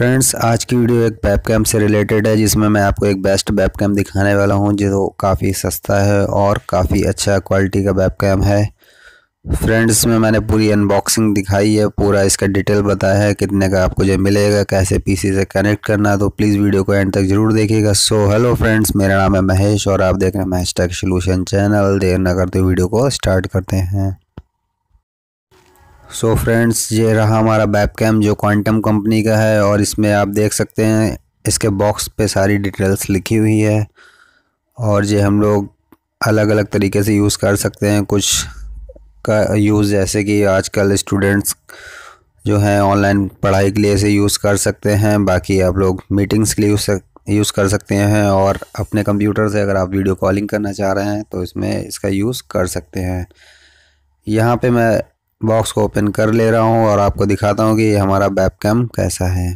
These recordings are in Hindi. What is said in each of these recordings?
फ्रेंड्स आज की वीडियो एक वेब कैम से रिलेटेड है जिसमें मैं आपको एक बेस्ट वेब कैम दिखाने वाला हूं जो काफ़ी सस्ता है और काफ़ी अच्छा क्वालिटी का वेब कैम है फ्रेंड्स में मैंने पूरी अनबॉक्सिंग दिखाई है पूरा इसका डिटेल बताया है कितने का आपको जो मिलेगा कैसे पीसी से कनेक्ट करना तो प्लीज़ वीडियो को एंड तक जरूर देखिएगा सो हेलो फ्रेंड्स मेरा नाम है महेश और आप देख रहे हैं महेश टेक सोल्यूशन चैनल देर न करते वीडियो को स्टार्ट करते हैं सो so फ्रेंड्स ये रहा हमारा बैप कैम जो क्वांटम कंपनी का है और इसमें आप देख सकते हैं इसके बॉक्स पे सारी डिटेल्स लिखी हुई है और ये हम लोग अलग अलग तरीके से यूज़ कर सकते हैं कुछ का यूज़ जैसे कि आजकल स्टूडेंट्स जो हैं ऑनलाइन पढ़ाई के लिए इसे यूज़ कर सकते हैं बाकी आप लोग मीटिंग्स के लिए यूज़ यूज़ कर सकते हैं और अपने कंप्यूटर से अगर आप वीडियो कॉलिंग करना चाह रहे हैं तो इसमें इसका यूज़ कर सकते हैं यहाँ पे मैं बॉक्स को ओपन कर ले रहा हूँ और आपको दिखाता हूँ कि ये हमारा कैम कैसा है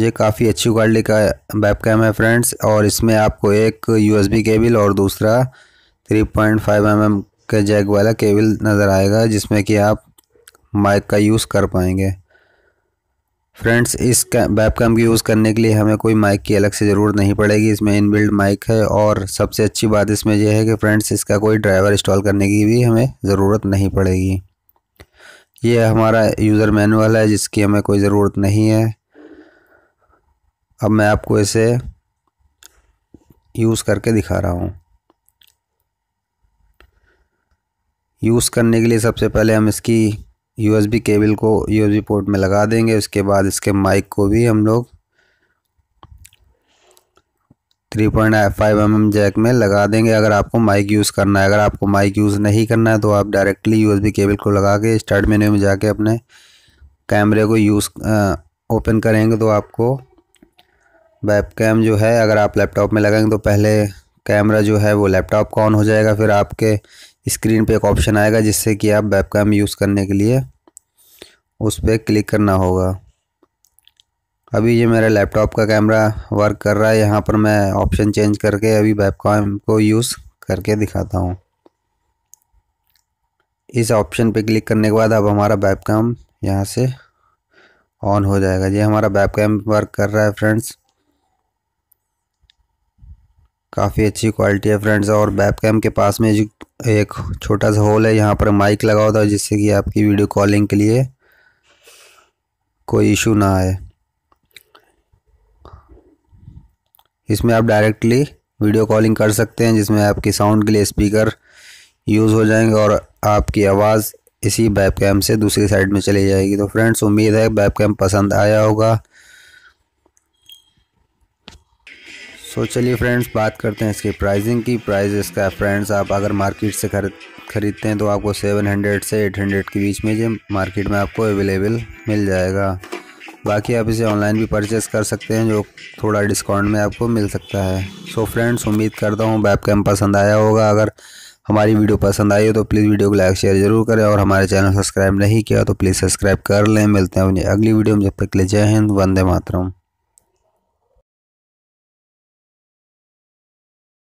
ये काफ़ी अच्छी क्वालिटी का कैम है फ्रेंड्स और इसमें आपको एक यूएसबी केबल और दूसरा 3.5 पॉइंट mm के जैक वाला केबल नज़र आएगा जिसमें कि आप माइक का यूज़ कर पाएंगे फ्रेंड्स इस वेबकैम को यूज़ करने के लिए हमें कोई माइक की अलग से ज़रूरत नहीं पड़ेगी इसमें इनबिल्ड माइक है और सबसे अच्छी बात इसमें यह है कि फ्रेंड्स इसका कोई ड्राइवर इंस्टॉल करने की भी हमें ज़रूरत नहीं पड़ेगी ये हमारा यूज़र मैनुअल है जिसकी हमें कोई ज़रूरत नहीं है अब मैं आपको इसे यूज़ करके दिखा रहा हूँ यूज़ करने के लिए सबसे पहले हम इसकी यूएसबी केबल को यूएसबी पोर्ट में लगा देंगे उसके बाद इसके माइक को भी हम लोग three point five M M jack में लगा देंगे अगर आपको माइक यूज़ करना है अगर आपको माइक यूज़ नहीं करना है तो आप डायरेक्टली यूएसबी केबल को लगा के स्टार्ट मेन्यू में जाके अपने कैमरे को यूज़ ओपन करेंगे तो आपको वेबकैम जो है अगर आप लैपटॉप में लगाएंगे तो पहले कैमरा जो है वो लैपटॉप का ऑन हो जाएगा फिर आपके स्क्रीन पे एक ऑप्शन आएगा जिससे कि आप वेबकैम यूज़ करने के लिए उस पर क्लिक करना होगा अभी ये मेरा लैपटॉप का कैमरा वर्क कर रहा है यहाँ पर मैं ऑप्शन चेंज करके अभी वेबकैम को यूज़ करके दिखाता हूँ इस ऑप्शन पे क्लिक करने के बाद अब हमारा वेबकैम यहाँ से ऑन हो जाएगा ये हमारा वेबकैम वर्क कर रहा है फ्रेंड्स काफ़ी अच्छी क्वालिटी है फ्रेंड्स और वेबकैम के पास में जो एक छोटा सा हॉल है यहाँ पर माइक लगा होता है जिससे कि आपकी वीडियो कॉलिंग के लिए कोई इशू ना आए इसमें आप डायरेक्टली वीडियो कॉलिंग कर सकते हैं जिसमें आपकी साउंड के लिए स्पीकर यूज़ हो जाएंगे और आपकी आवाज़ इसी बैब कैम से दूसरी साइड में चली जाएगी तो फ्रेंड्स उम्मीद है बैब कैम पसंद आया होगा सो so, चलिए फ्रेंड्स बात करते हैं इसकी प्राइसिंग की प्राइस इसका फ्रेंड्स आप अगर मार्केट से खरीद खरीदते हैं तो आपको 700 से 800 के बीच में ये मार्केट में आपको अवेलेबल मिल जाएगा बाकी आप इसे ऑनलाइन भी परचेस कर सकते हैं जो थोड़ा डिस्काउंट में आपको मिल सकता है सो so, फ्रेंड्स उम्मीद करता हूँ बैप कैम पसंद आया होगा अगर हमारी वीडियो पसंद आई हो तो प्लीज़ वीडियो को लाइक शेयर जरूर करें और हमारे चैनल सब्सक्राइब नहीं किया तो प्लीज़ सब्सक्राइब कर लें मिलते हैं अपनी अगली वीडियो में जब तक ले जय हिंद वंदे मातरम